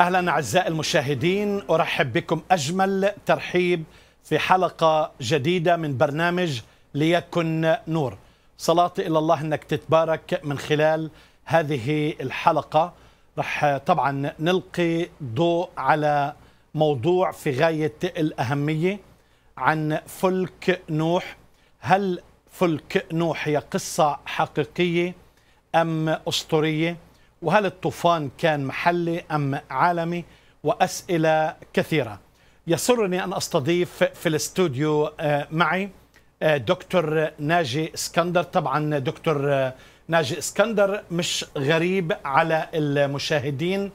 اهلا اعزائي المشاهدين ارحب بكم اجمل ترحيب في حلقه جديده من برنامج ليكن نور صلاتي الى الله انك تتبارك من خلال هذه الحلقه رح طبعا نلقي ضوء على موضوع في غايه الاهميه عن فلك نوح هل فلك نوح هي قصه حقيقيه ام اسطوريه وهل الطوفان كان محلي أم عالمي وأسئلة كثيرة يسرني أن أستضيف في الاستوديو آه، معي آه، دكتور ناجي اسكندر طبعا دكتور آه، ناجي اسكندر مش غريب على المشاهدين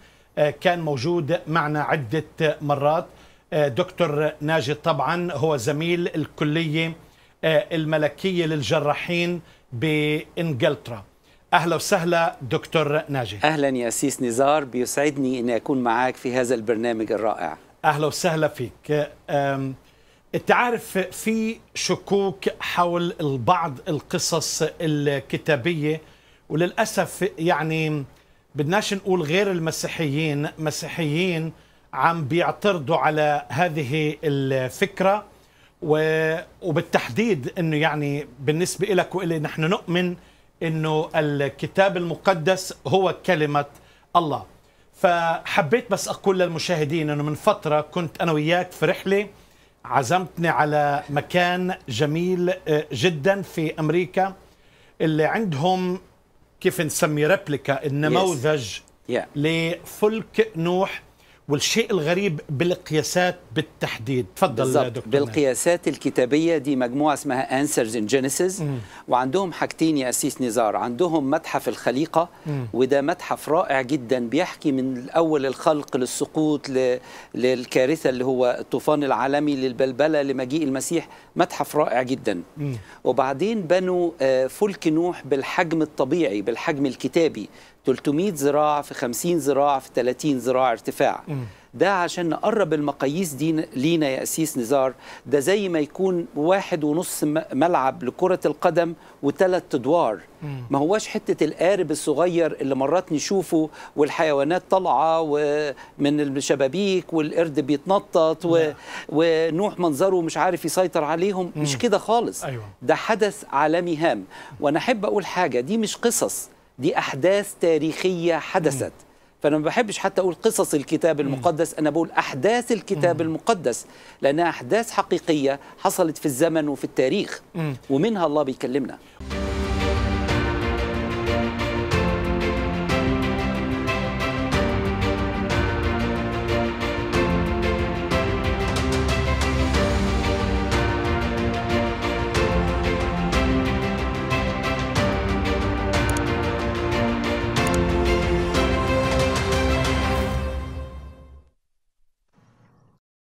كان موجود معنا عدة مرات دكتور ناجي طبعا هو زميل الكلية الملكية للجراحين بإنجلترا اهلا وسهلا دكتور ناجي اهلا يا سيس نزار بيسعدني اني اكون معك في هذا البرنامج الرائع اهلا وسهلا فيك انت عارف في شكوك حول بعض القصص الكتابيه وللاسف يعني بدناش نقول غير المسيحيين مسيحيين عم بيعترضوا على هذه الفكره وبالتحديد انه يعني بالنسبه لك والي نحن نؤمن انه الكتاب المقدس هو كلمه الله فحبيت بس اقول للمشاهدين انه من فتره كنت انا وياك في رحله عزمتني على مكان جميل آه، جدا في امريكا اللي عندهم كيف نسمي ريبليكا النموذج yes. yeah. لفلك نوح والشيء الغريب بالقياسات بالتحديد تفضل دكتور بالقياسات الكتابيه دي مجموعه اسمها انسرز ان جينيسيس وعندهم حاجتين يا اسيس نزار عندهم متحف الخليقه وده متحف رائع جدا بيحكي من اول الخلق للسقوط للكارثه اللي هو الطوفان العالمي للبلبله لمجيء المسيح متحف رائع جدا وبعدين بنوا آه، فلك نوح بالحجم الطبيعي بالحجم الكتابي 300 ذراع في 50 ذراع في 30 ذراع ارتفاع م. ده عشان نقرب المقاييس دي لينا يا أسيس نزار ده زي ما يكون واحد ونص ملعب لكرة القدم وثلاث أدوار ما هواش حتة القارب الصغير اللي مرات نشوفه والحيوانات طالعة ومن الشبابيك والقرد بيتنطط و... نعم. ونوح منظره مش عارف يسيطر عليهم مش كده خالص أيوة. ده حدث عالمي هام وأنا أحب أقول حاجة دي مش قصص دي أحداث تاريخية حدثت فأنا ما بحبش حتى أقول قصص الكتاب المقدس أنا بقول أحداث الكتاب المقدس لأنها أحداث حقيقية حصلت في الزمن وفي التاريخ ومنها الله بيكلمنا